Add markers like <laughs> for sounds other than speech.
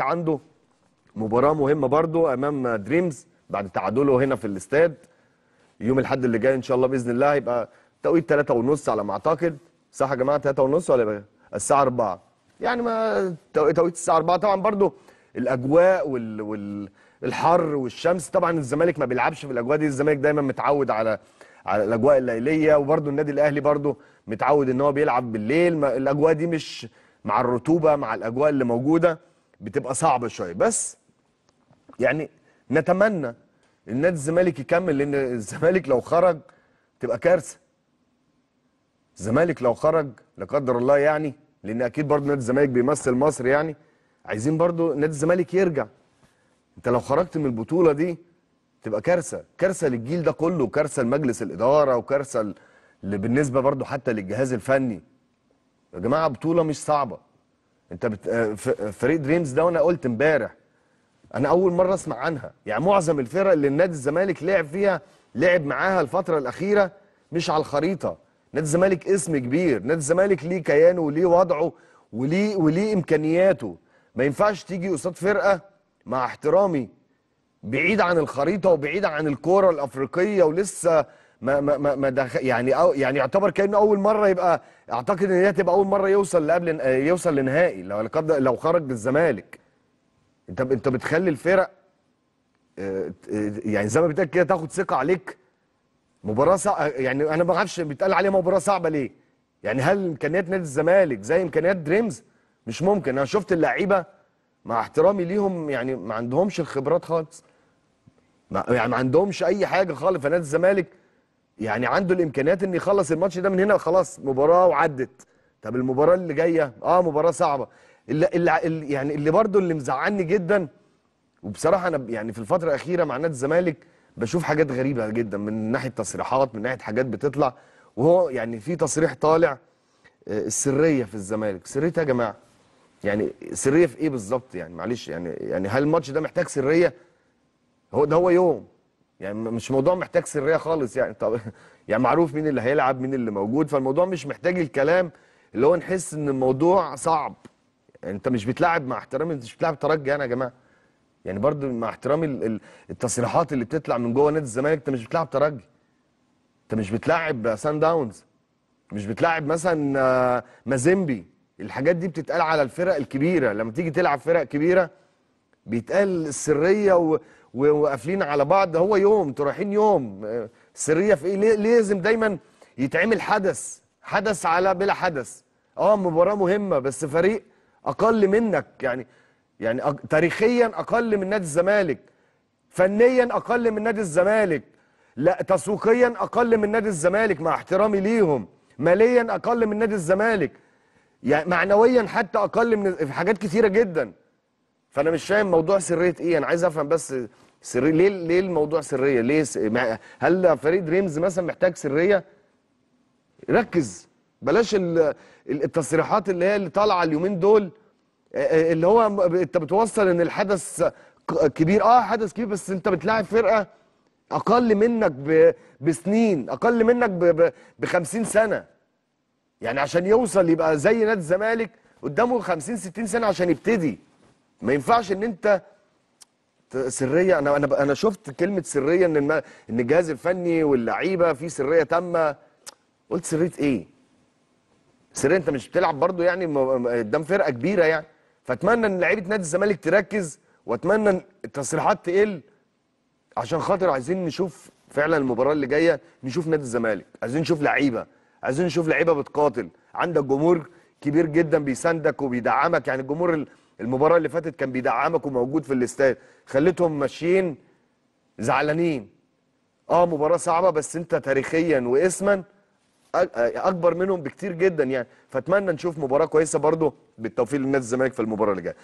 عنده مباراه مهمه برضو امام دريمز بعد تعادله هنا في الاستاد يوم الاحد اللي جاي ان شاء الله باذن الله هيبقى توقيت 3 ونص على ما اعتقد صح يا جماعه 3 ونص ولا يبقى الساعه 4 يعني ما توقيت الساعه 4 طبعا برضو الاجواء وال... وال... الحر والشمس طبعا الزمالك ما بيلعبش في الاجواء دي الزمالك دايما متعود على على الاجواء الليليه وبرده النادي الاهلي برده متعود ان هو بيلعب بالليل ما... الاجواء دي مش مع الرطوبه مع الاجواء اللي موجوده بتبقى صعبه شويه بس يعني نتمنى ان نادي الزمالك يكمل لان الزمالك لو خرج تبقى كارثه الزمالك لو خرج لا قدر الله يعني لان اكيد برضه نادي الزمالك بيمثل مصر يعني عايزين برضه نادي الزمالك يرجع انت لو خرجت من البطوله دي تبقى كارثه كارثه للجيل ده كله كارثه لمجلس الاداره وكارثه بالنسبه برضه حتى للجهاز الفني يا جماعه بطوله مش صعبه انت بت... آه، فريق دريمز ده وانا قلت امبارح انا اول مره اسمع عنها يعني معظم الفرق اللي النادي الزمالك لعب فيها لعب معاها الفتره الاخيره مش على الخريطه نادي الزمالك اسم كبير نادي الزمالك ليه كيانه وليه وضعه وليه وليه امكانياته ما ينفعش تيجي قصاد فرقه مع احترامي بعيد عن الخريطه وبعيد عن الكوره الافريقيه ولسه ما ما ما, ما دخل يعني أو يعني يعتبر كانه اول مره يبقى اعتقد ان هي تبقى اول مره يوصل لقبل يوصل لنهائي لو لو خرج الزمالك انت انت بتخلي الفرق آه، يعني زي ما بتقول كده تاخد ثقه عليك مباراه صعبه يعني انا ما اعرفش بيتقال عليها مباراه صعبه ليه؟ يعني هل امكانيات نادي الزمالك زي امكانيات دريمز؟ مش ممكن انا شفت اللعيبه مع احترامي ليهم يعني ما عندهمش الخبرات خالص ما يعني ما عندهمش اي حاجه خالص فنادي الزمالك يعني عنده الامكانيات ان يخلص الماتش ده من هنا خلاص مباراه وعدت طب المباراه اللي جايه اه مباراه صعبه اللي, اللي يعني اللي برده اللي مزعلني جدا وبصراحه انا يعني في الفتره الاخيره مع نادي الزمالك بشوف حاجات غريبه جدا من ناحيه تصريحات من ناحيه حاجات بتطلع وهو يعني في تصريح طالع آه، السريه في الزمالك سريتها يا جماعه يعني سريه في ايه بالظبط يعني معلش يعني يعني هل الماتش ده محتاج سريه هو ده هو يوم يعني مش موضوع محتاج سريه خالص يعني طب <laughs> يعني معروف مين اللي هيلعب مين اللي موجود فالموضوع مش محتاج الكلام اللي هو نحس ان الموضوع صعب يعني انت مش بتلعب مع احترامي انت مش بتلعب ترجي انا يا جماعه يعني برضه مع احترامي التصريحات اللي بتطلع من جوه نادي الزمالك انت مش بتلعب ترجي انت مش بتلعب سان داونز مش بتلعب مثلا آه، مازيمبي الحاجات دي بتتقال على الفرق الكبيره لما تيجي تلعب فرق كبيره بيتقال السريه و... وقافلين على بعض ده هو يوم انتوا رايحين يوم السريه آه، في ايه لازم دايما يتعمل حدث حدث على بلا حدث اه مباراه مهمه بس فريق اقل منك يعني يعني تاريخيا اقل من نادي الزمالك فنيا اقل من نادي الزمالك لا تسويقيا اقل من نادي الزمالك مع احترامي ليهم ماليا اقل من نادي الزمالك يعني معنويا حتى اقل من في حاجات كثيره جدا فانا مش فاهم موضوع سريه ايه انا عايز افهم بس سريه ليه ليه الموضوع سريه ليه س... هل فريق ريمز مثلا محتاج سريه ركز بلاش التصريحات اللي هي اللي طالعه اليومين دول اللي هو انت بتوصل ان الحدث كبير اه حدث كبير بس انت بتلاعب فرقه اقل منك ب... بسنين اقل منك ب... ب 50 سنه يعني عشان يوصل يبقى زي نادي الزمالك قدامه 50 60 سنه عشان يبتدي ما ينفعش ان انت سريه انا انا انا شفت كلمه سريه ان ان الجهاز الفني واللعيبه في سريه تامه قلت سريه ايه؟ سريه انت مش بتلعب برضو يعني قدام فرقه كبيره يعني فاتمنى ان لعيبه نادي الزمالك تركز واتمنى ان التصريحات تقل عشان خاطر عايزين نشوف فعلا المباراه اللي جايه نشوف نادي الزمالك عايزين نشوف لعيبه عايزين نشوف لعيبه بتقاتل عندك جمهور كبير جدا بيساندك وبيدعمك يعني الجمهور المباراه اللي فاتت كان بيدعمك وموجود في الاستاد خليتهم ماشيين زعلانين اه مباراه صعبه بس انت تاريخيا واسما اكبر منهم بكتير جدا يعني فاتمنى نشوف مباراه كويسه برضو بالتوفيق لنادي الزمالك في المباراه اللي جايه